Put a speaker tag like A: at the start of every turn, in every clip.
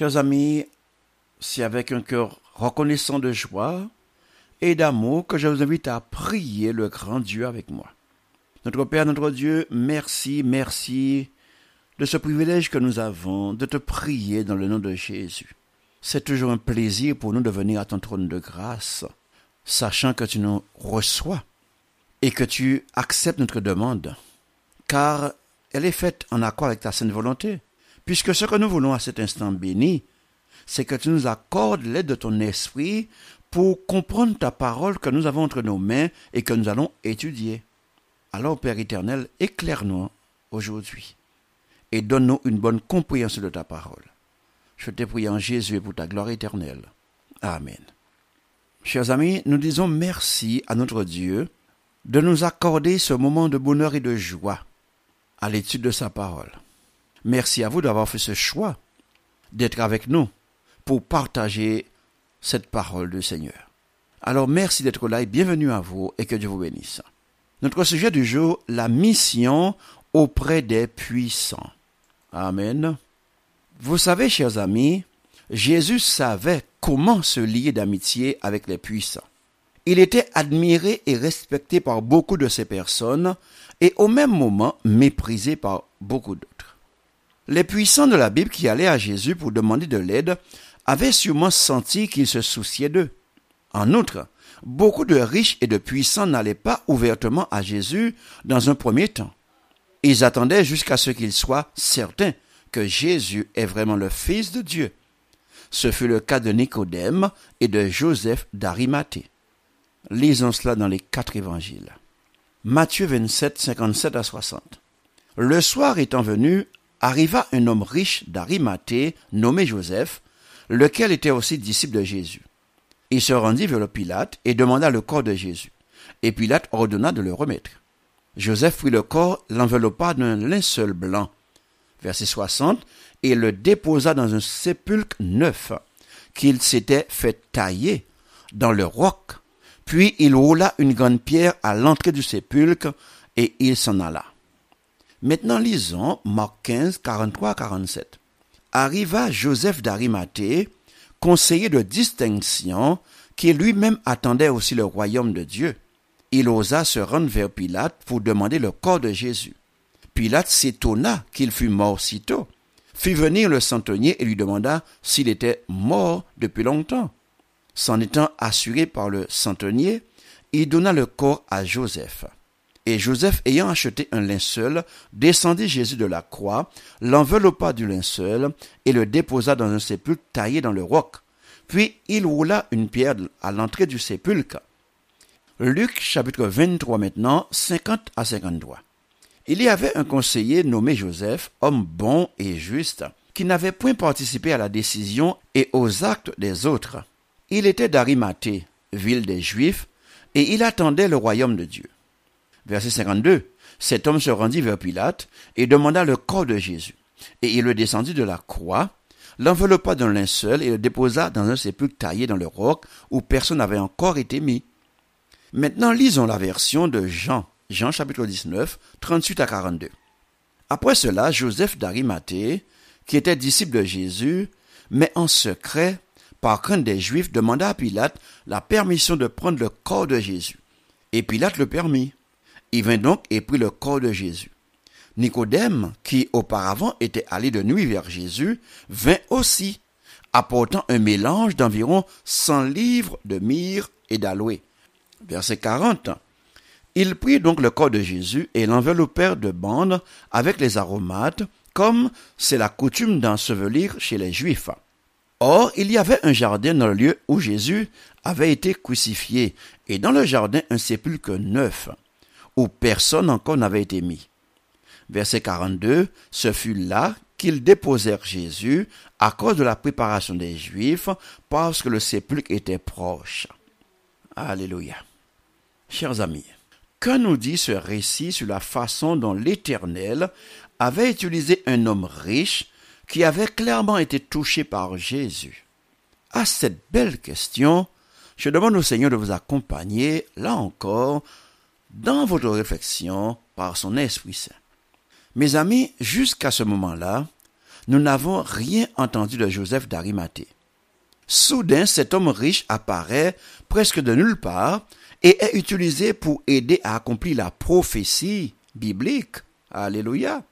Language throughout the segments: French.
A: Chers amis, c'est avec un cœur reconnaissant de joie et d'amour que je vous invite à prier le grand Dieu avec moi. Notre Père, notre Dieu, merci, merci de ce privilège que nous avons de te prier dans le nom de Jésus. C'est toujours un plaisir pour nous de venir à ton trône de grâce, sachant que tu nous reçois et que tu acceptes notre demande, car elle est faite en accord avec ta sainte volonté. Puisque ce que nous voulons à cet instant béni, c'est que tu nous accordes l'aide de ton esprit pour comprendre ta parole que nous avons entre nos mains et que nous allons étudier. Alors Père éternel, éclaire-nous aujourd'hui et donne-nous une bonne compréhension de ta parole. Je te prie en Jésus pour ta gloire éternelle. Amen. Chers amis, nous disons merci à notre Dieu de nous accorder ce moment de bonheur et de joie à l'étude de sa parole. Merci à vous d'avoir fait ce choix d'être avec nous pour partager cette parole du Seigneur. Alors merci d'être là et bienvenue à vous et que Dieu vous bénisse. Notre sujet du jour, la mission auprès des puissants. Amen. Vous savez, chers amis, Jésus savait comment se lier d'amitié avec les puissants. Il était admiré et respecté par beaucoup de ces personnes et au même moment méprisé par beaucoup d'autres. Les puissants de la Bible qui allaient à Jésus pour demander de l'aide avaient sûrement senti qu'ils se souciaient d'eux. En outre, beaucoup de riches et de puissants n'allaient pas ouvertement à Jésus dans un premier temps. Ils attendaient jusqu'à ce qu'ils soient certains que Jésus est vraiment le Fils de Dieu. Ce fut le cas de Nicodème et de Joseph d'Arimathée. Lisons cela dans les quatre évangiles. Matthieu 27, 57 à 60. Le soir étant venu, arriva un homme riche d'Arimathée nommé Joseph, lequel était aussi disciple de Jésus. Il se rendit vers le Pilate et demanda le corps de Jésus, et Pilate ordonna de le remettre. Joseph prit le corps, l'enveloppa d'un linceul blanc, verset 60, et le déposa dans un sépulcre neuf, qu'il s'était fait tailler dans le roc. Puis il roula une grande pierre à l'entrée du sépulcre, et il s'en alla. Maintenant lisons Marc 15, 43, 47. Arriva Joseph d'Arimathée, conseiller de distinction, qui lui-même attendait aussi le royaume de Dieu. Il osa se rendre vers Pilate pour demander le corps de Jésus. Pilate s'étonna qu'il fût mort si tôt, fit venir le centenier et lui demanda s'il était mort depuis longtemps. S'en étant assuré par le centenier, il donna le corps à Joseph. Et Joseph, ayant acheté un linceul, descendit Jésus de la croix, l'enveloppa du linceul et le déposa dans un sépulcre taillé dans le roc. Puis il roula une pierre à l'entrée du sépulcre. Luc chapitre 23 maintenant, 50 à 53. Il y avait un conseiller nommé Joseph, homme bon et juste, qui n'avait point participé à la décision et aux actes des autres. Il était d'Arimathée, ville des Juifs, et il attendait le royaume de Dieu verset 52, cet homme se rendit vers Pilate et demanda le corps de Jésus. Et il le descendit de la croix, l'enveloppa d'un linceul et le déposa dans un sépulcre taillé dans le roc où personne n'avait encore été mis. Maintenant, lisons la version de Jean, Jean chapitre 19, 38 à 42. Après cela, Joseph d'Arimathée, qui était disciple de Jésus, mais en secret, par crainte des Juifs, demanda à Pilate la permission de prendre le corps de Jésus. Et Pilate le permit. Il vint donc et prit le corps de Jésus. Nicodème, qui auparavant était allé de nuit vers Jésus, vint aussi, apportant un mélange d'environ cent livres de myrrhe et d'aloé. Verset 40. Il prit donc le corps de Jésus et l'enveloppèrent de bandes avec les aromates, comme c'est la coutume d'ensevelir chez les Juifs. Or, il y avait un jardin dans le lieu où Jésus avait été crucifié, et dans le jardin un sépulcre neuf personne encore n'avait été mis. Verset 42, ce fut là qu'ils déposèrent Jésus à cause de la préparation des Juifs, parce que le sépulcre était proche. Alléluia. Chers amis, que nous dit ce récit sur la façon dont l'Éternel avait utilisé un homme riche qui avait clairement été touché par Jésus À cette belle question, je demande au Seigneur de vous accompagner, là encore, dans votre réflexion par son Esprit Saint. Mes amis, jusqu'à ce moment-là, nous n'avons rien entendu de Joseph d'Arimathée. Soudain, cet homme riche apparaît presque de nulle part et est utilisé pour aider à accomplir la prophétie biblique. Alléluia.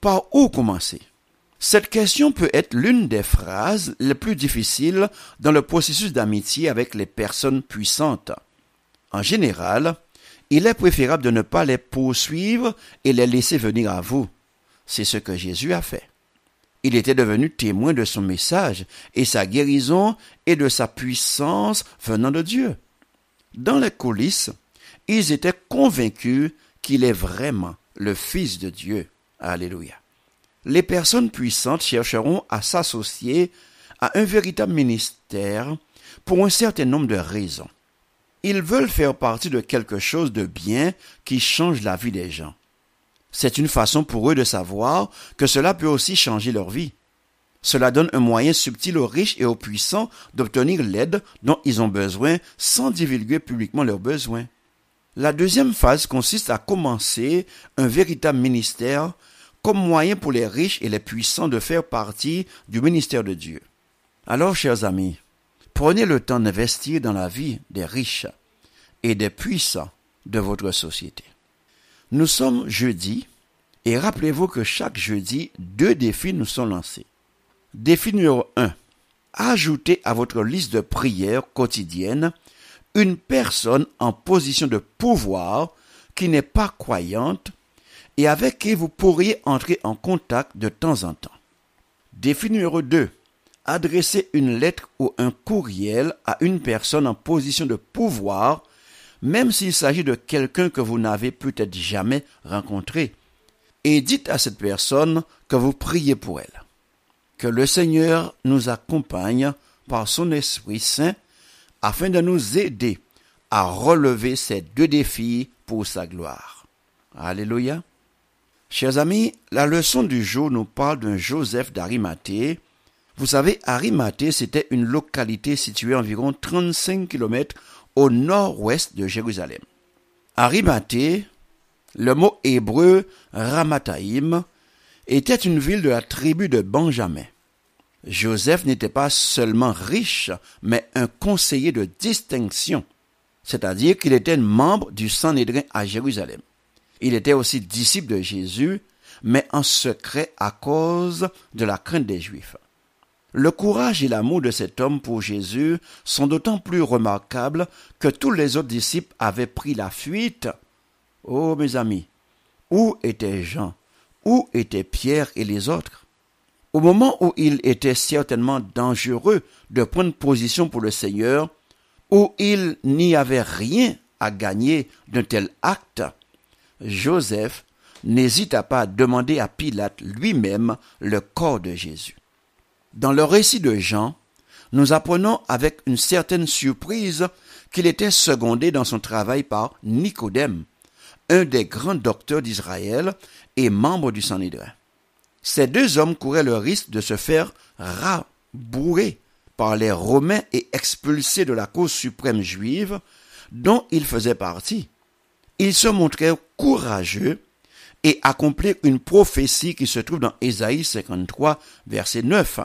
A: Par où commencer Cette question peut être l'une des phrases les plus difficiles dans le processus d'amitié avec les personnes puissantes. En général, il est préférable de ne pas les poursuivre et les laisser venir à vous. C'est ce que Jésus a fait. Il était devenu témoin de son message et sa guérison et de sa puissance venant de Dieu. Dans les coulisses, ils étaient convaincus qu'il est vraiment le Fils de Dieu. Alléluia. Les personnes puissantes chercheront à s'associer à un véritable ministère pour un certain nombre de raisons. Ils veulent faire partie de quelque chose de bien qui change la vie des gens. C'est une façon pour eux de savoir que cela peut aussi changer leur vie. Cela donne un moyen subtil aux riches et aux puissants d'obtenir l'aide dont ils ont besoin sans divulguer publiquement leurs besoins. La deuxième phase consiste à commencer un véritable ministère comme moyen pour les riches et les puissants de faire partie du ministère de Dieu. Alors, chers amis, Prenez le temps d'investir dans la vie des riches et des puissants de votre société. Nous sommes jeudi et rappelez-vous que chaque jeudi, deux défis nous sont lancés. Défi numéro 1. Ajoutez à votre liste de prières quotidiennes une personne en position de pouvoir qui n'est pas croyante et avec qui vous pourriez entrer en contact de temps en temps. Défi numéro 2 adresser une lettre ou un courriel à une personne en position de pouvoir, même s'il s'agit de quelqu'un que vous n'avez peut-être jamais rencontré, et dites à cette personne que vous priez pour elle. Que le Seigneur nous accompagne par son Esprit Saint afin de nous aider à relever ces deux défis pour sa gloire. Alléluia. Chers amis, la leçon du jour nous parle d'un Joseph d'Arimathée vous savez, Arimaté, c'était une localité située environ 35 km au nord-ouest de Jérusalem. Arimaté, le mot hébreu Ramataïm, était une ville de la tribu de Benjamin. Joseph n'était pas seulement riche, mais un conseiller de distinction, c'est-à-dire qu'il était membre du Sanhédrin à Jérusalem. Il était aussi disciple de Jésus, mais en secret à cause de la crainte des Juifs. Le courage et l'amour de cet homme pour Jésus sont d'autant plus remarquables que tous les autres disciples avaient pris la fuite. Oh mes amis, où était Jean Où étaient Pierre et les autres Au moment où il était certainement dangereux de prendre position pour le Seigneur, où il n'y avait rien à gagner d'un tel acte, Joseph n'hésita pas à demander à Pilate lui-même le corps de Jésus. Dans le récit de Jean, nous apprenons avec une certaine surprise qu'il était secondé dans son travail par Nicodème, un des grands docteurs d'Israël et membre du Sanhédrin. Ces deux hommes couraient le risque de se faire rabourrer par les Romains et expulsés de la cause suprême juive dont ils faisaient partie. Ils se montraient courageux et accomplirent une prophétie qui se trouve dans Ésaïe 53, verset 9.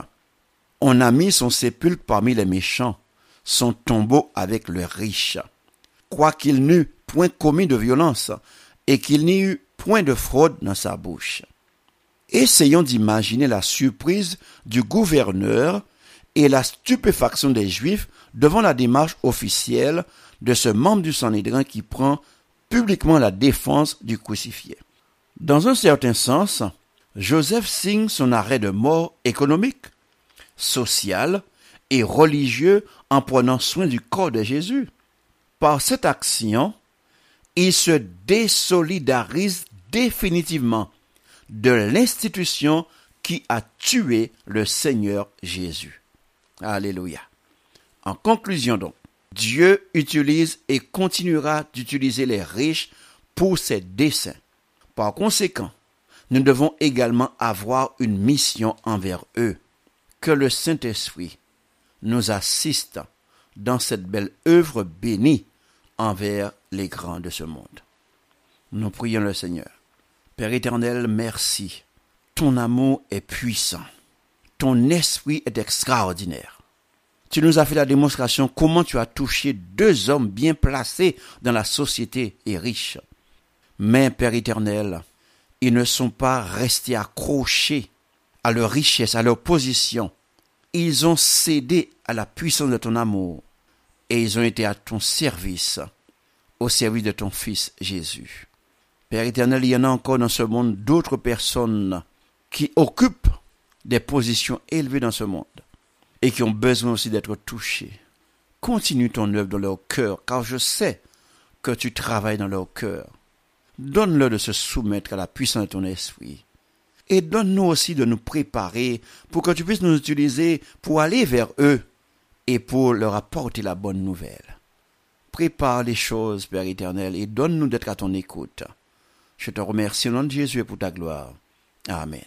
A: On a mis son sépulcre parmi les méchants, son tombeau avec les riches. Quoiqu'il n'eût point commis de violence et qu'il n'y eût point de fraude dans sa bouche. Essayons d'imaginer la surprise du gouverneur et la stupéfaction des Juifs devant la démarche officielle de ce membre du Sanhédrin qui prend publiquement la défense du crucifié. Dans un certain sens, Joseph signe son arrêt de mort économique social et religieux en prenant soin du corps de Jésus. Par cette action, il se désolidarise définitivement de l'institution qui a tué le Seigneur Jésus. Alléluia. En conclusion donc, Dieu utilise et continuera d'utiliser les riches pour ses desseins. Par conséquent, nous devons également avoir une mission envers eux que le Saint-Esprit nous assiste dans cette belle œuvre bénie envers les grands de ce monde. Nous prions le Seigneur. Père éternel, merci. Ton amour est puissant. Ton esprit est extraordinaire. Tu nous as fait la démonstration comment tu as touché deux hommes bien placés dans la société et riches. Mais, Père éternel, ils ne sont pas restés accrochés à leur richesse, à leur position. Ils ont cédé à la puissance de ton amour et ils ont été à ton service, au service de ton Fils Jésus. Père éternel, il y en a encore dans ce monde d'autres personnes qui occupent des positions élevées dans ce monde et qui ont besoin aussi d'être touchées. Continue ton œuvre dans leur cœur, car je sais que tu travailles dans leur cœur. Donne-leur de se soumettre à la puissance de ton esprit et donne-nous aussi de nous préparer pour que tu puisses nous utiliser pour aller vers eux et pour leur apporter la bonne nouvelle. Prépare les choses, Père éternel, et donne-nous d'être à ton écoute. Je te remercie au nom de Jésus et pour ta gloire. Amen.